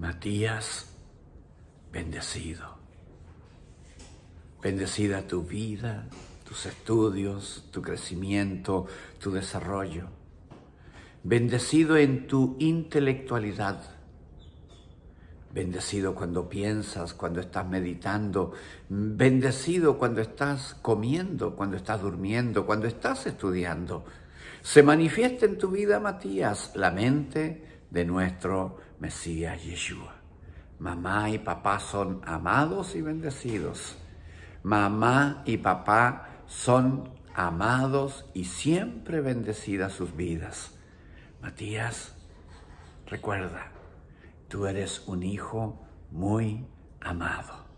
Matías, bendecido. Bendecida tu vida, tus estudios, tu crecimiento, tu desarrollo. Bendecido en tu intelectualidad. Bendecido cuando piensas, cuando estás meditando. Bendecido cuando estás comiendo, cuando estás durmiendo, cuando estás estudiando. Se manifiesta en tu vida, Matías, la mente, de nuestro Mesías Yeshua. Mamá y papá son amados y bendecidos. Mamá y papá son amados y siempre bendecidas sus vidas. Matías, recuerda, tú eres un hijo muy amado.